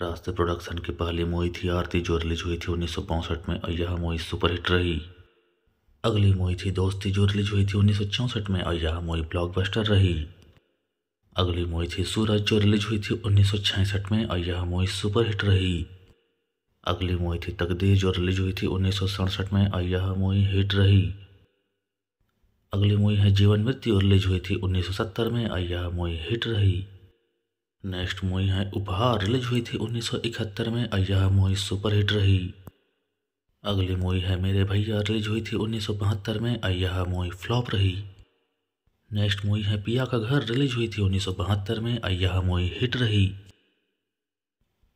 रास्ते प्रोडक्शन की पहली मूवी थी आरती जो रिलीज हुई थी उन्नीस में और यह मूवी सुपरहिट रही अगली मूवी थी दोस्ती जो रिलीज हुई थी उन्नीस में और यह मूवी ब्लॉकबस्टर रही अगली मूवी थी सूरज जो रिलीज हुई थी उन्नीस में और यह मूवी सुपरहिट रही अगली मूवी थी तकदीर जो रिलीज हुई थी उन्नीस में और यह मूवी हिट रही अगली मूवी है जीवन मृत्यु रिलीज हुई थी उन्नीस में और यह मूवी हिट रही नेक्स्ट मूवी है उपहार रिलीज हुई थी 1971 में और यह मूवी सुपरहिट रही अगली मूवी है मेरे भैया रिलीज हुई थी 1972 में और यह मूवी फ्लॉप रही नेक्स्ट मूवी है पिया का घर रिलीज हुई थी 1972 में और यह मूवी हिट रही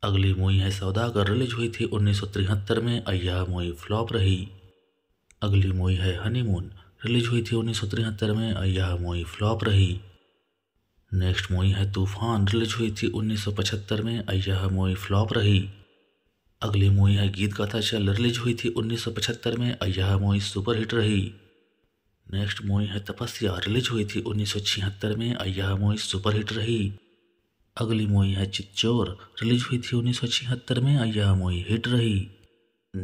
अगली मूवी है सौदागर रिलीज हुई थी 1973 में और यह मूवी फ्लॉप रही अगली मूवी है हनीमून रिलीज हुई थी 1973 में और यह मूवी फ्लॉप रही नेक्स्ट मूवी है तूफान रिलीज हुई थी 1975 में यह मूवी फ्लॉप रही अगली मूवी है गीत गाथा चल रिलीज हुई थी 1975 में यह मूवी सुपरहिट रही नेक्स्ट मूवी है तपस्या रिलीज हुई थी 1976 में यह मूवी सुपरहिट रही अगली मूवी है चिच्चोर रिलीज हुई थी 1976 में यह मूवी हिट रही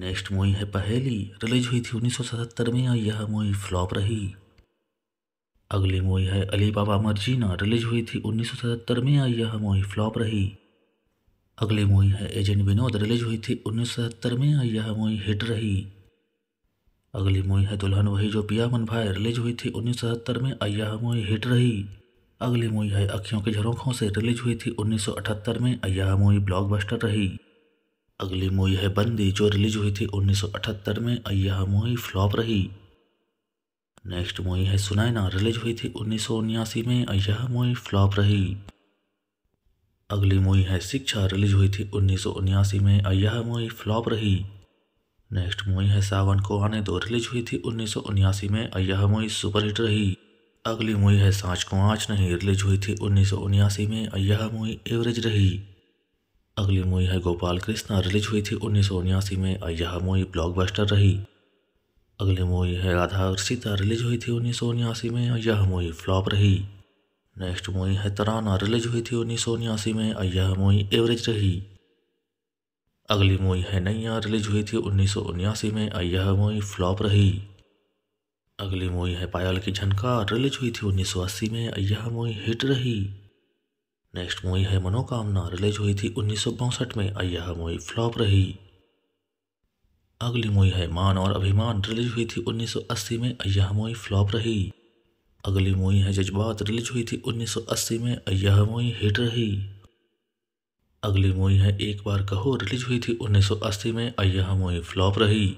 नेक्स्ट मूवी है पहेली रिलीज हुई थी 1977 में यह मूवी फ्लॉप रही अगली मूवी है अली बाबा मर्जीना रिलीज हुई थी 1977 में आई यह मूवी फ्लॉप रही अगली मूवी है एजेंट विनोद रिलीज हुई थी 1977 में आई यह मूवी हिट रही अगली मूवी है दुल्हन वही जो पिया मन भाई रिलीज हुई थी 1977 में आई यह मूवी हिट रही अगली मूवी है अखियों के झरोखों से रिलीज हुई थी 1978 में आई यह मूवी ब्लॉकबस्टर रही अगली मूवी है बंदी जो रिलीज हुई थी 1978 में आई यह मूवी फ्लॉप रही नेक्स्ट मूवी है सुनैना रिलीज हुई थी उन्नीस में यह मूवी फ्लॉप रही अगली मूवी है शिक्षा रिलीज हुई थी उन्नीस में यह मूवी फ्लॉप रही नेक्स्ट मूवी है सावन को आने दो रिलीज हुई थी उन्नीस में यह मूवी सुपरहिट रही अगली मूवी है सांच को आँच नहीं रिलीज हुई थी उन्नीस में यह मूवी एवरेज रही अगली मूवी है गोपाल कृष्णा रिलीज हुई थी उन्नीस में यह मूवी ब्लॉकबस्टर रही अगली मूवी है राधा और सीता रिलीज हुई थी उन्नीस सौ उन्यासी में यह मूवी फ्लॉप रही नेक्स्ट मूवी है तराना रिलीज हुई थी उन्नीस सौ उन्यासी में यह मूवी एवरेज रही अगली मूवी है नैया रिलीज हुई थी उन्नीस सौ उन्यासी में यह मूवी फ्लॉप रही अगली मूवी है पायल की झनकार रिलीज हुई थी उन्नीस सौ अस्सी में यह मूवी हिट रही नेक्स्ट मूवी है मनोकामना रिलीज हुई थी उन्नीस सौ बासठ में यह मूवी फ्लॉप रही अगली मूवी है मान और अभिमान रिलीज हुई थी 1980 में यह मूवी फ्लॉप रही अगली मूवी है जज्बात रिलीज हुई थी 1980 में यह मूवी हिट रही अगली मूवी है एक बार कहो रिलीज हुई थी 1980 में यह मूवी फ्लॉप रही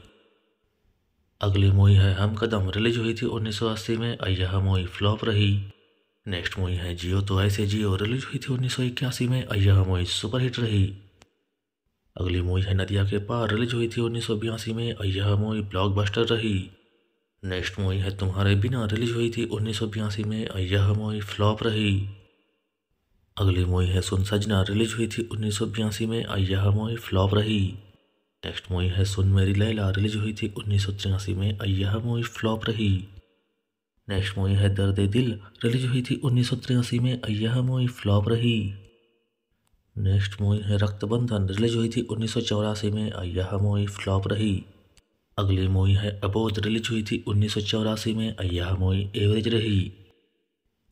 अगली मूवी है हम कदम रिलीज हुई थी 1980 में यह मूवी फ्लॉप रही नेक्स्ट मूवी है जियो तो ऐसे जियो रिलीज हुई थी उन्नीस में यह मूवी सुपरहिट रही अगली मूवी है नदिया के पार रिलीज हुई थी उन्नीस में और यह मूवी ब्लॉकबस्टर रही नेक्स्ट मूवी है तुम्हारे बिना रिलीज हुई थी उन्नीस में और यह मूवी फ्लॉप रही अगली मूवी है सुन सजना रिलीज हुई थी उन्नीस में और यह मूवी फ्लॉप रही नेक्स्ट मूवी है सुन मेरी लैला रिलीज हुई थी उन्नीस में और यह मूवी फ्लॉप रही नेक्स्ट मूवी है दर्द दिल रिलीज हुई थी उन्नीस में और यह मूवी फ्लॉप रही नेक्स्ट मूवी है रक्तबंधन रिलीज हुई थी उन्नीस में यह मूवी फ्लॉप रही अगली मूवी है अबोध रिलीज हुई थी उन्नीस में यह मूवी एवरेज रही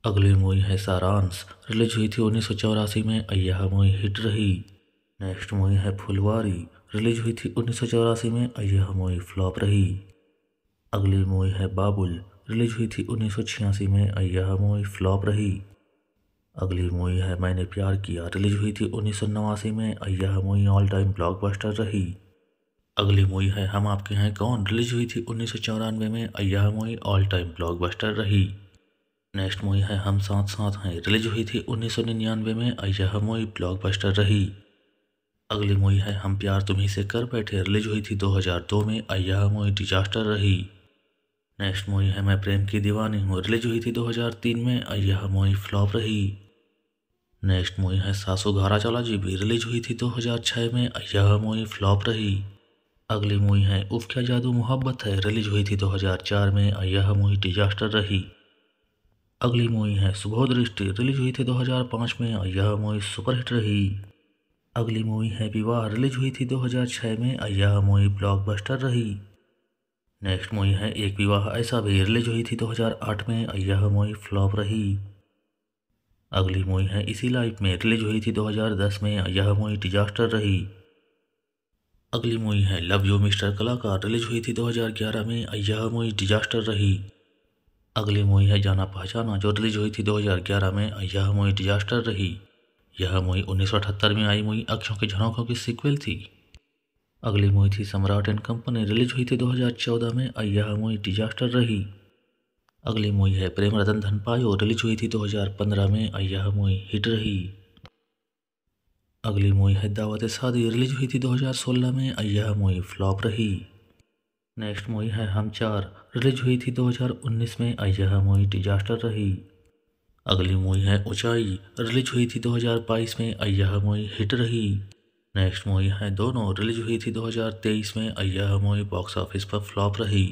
अगली मूवी है सारांश रिलीज हुई थी उन्नीस में यह मूवी हिट रही नेक्स्ट मूवी है फुलवारी रिलीज हुई थी उन्नीस में यह मूवी फ्लॉप रही अगली मूवी है बाबुल रिलीज हुई थी उन्नीस में यह मूवी फ्लॉप रही अगली मूवी है मैंने प्यार किया रिलीज हुई थी उन्नीस सौ नवासी में यह मूवी ऑल टाइम ब्लॉकबस्टर रही अगली मूवी है हम आपके हैं कौन रिलीज हुई थी उन्नीस सौ चौरानवे में यह मूवी ऑल टाइम ब्लॉकबस्टर रही नेक्स्ट मूवी है हम साथ साथ हैं रिलीज हुई थी उन्नीस सौ निन्यानवे में यह मूवी ब्लॉकबस्टर रही अगली मूवी है हम प्यार तुम्ही से कर बैठे रिलीज हुई थी 2002 में यह मूवी डिजास्टर रही नेक्स्ट मूवी है मैं प्रेम की दीवानी हूँ रिलीज हुई थी 2003 में यह मूवी फ्लॉप रही नेक्स्ट मूवी है घारा चौला जी भी रिलीज हुई थी 2006 तो में यह मूवी फ्लॉप रही अगली मूवी है उफ क्या जादू मोहब्बत है रिलीज हुई थी 2004 तो में यह मूवी डिजास्टर रही अगली मूवी है सुबह दृष्टि रिलीज हुई थी 2005 तो में यह मूवी सुपरहिट रही अगली मूवी है विवाह रिलीज हुई थी 2006 में यह मूवी ब्लॉकबस्टर रही नेक्स्ट मूवी है एक विवाह ऐसा भी रिलीज हुई थी 2008 में यह मूवी फ्लॉप रही अगली मूवी है इसी लाइफ में रिलीज हुई थी 2010 में यह मूवी डिजास्टर रही अगली मूवी है love you mister Kalakar release हुई थी 2011 में यह मूवी डिजास्टर रही अगली मूवी है जाना पहचाना जो रिलीज हुई थी 2011 में यह मूवी डिजास्टर रही यह मूवी उन्नीस में आई मूवी अक्षों के झनौखों की सीक्वल थी अगली मूवी थी सम्राट एंड कंपनी रिलीज हुई थी 2014 में यह मूवी डिजास्टर रही अगली मूवी है प्रेम रतन धन और रिलीज हुई थी 2015 में यह मूवी हिट रही अगली मूवी है दावत शादी रिलीज हुई थी 2016 में यह मूवी फ्लॉप रही नेक्स्ट मूवी है हम चार रिलीज हुई थी 2019 में यह मूवी डिजास्टर रही अगली मूवी है ऊंचाई रिलीज हुई थी 2022 में यह मूवी हिट रही नेक्स्ट मूवी है दोनों रिलीज हुई थी 2023 में और यह मूवी बॉक्स ऑफिस पर फ्लॉप रही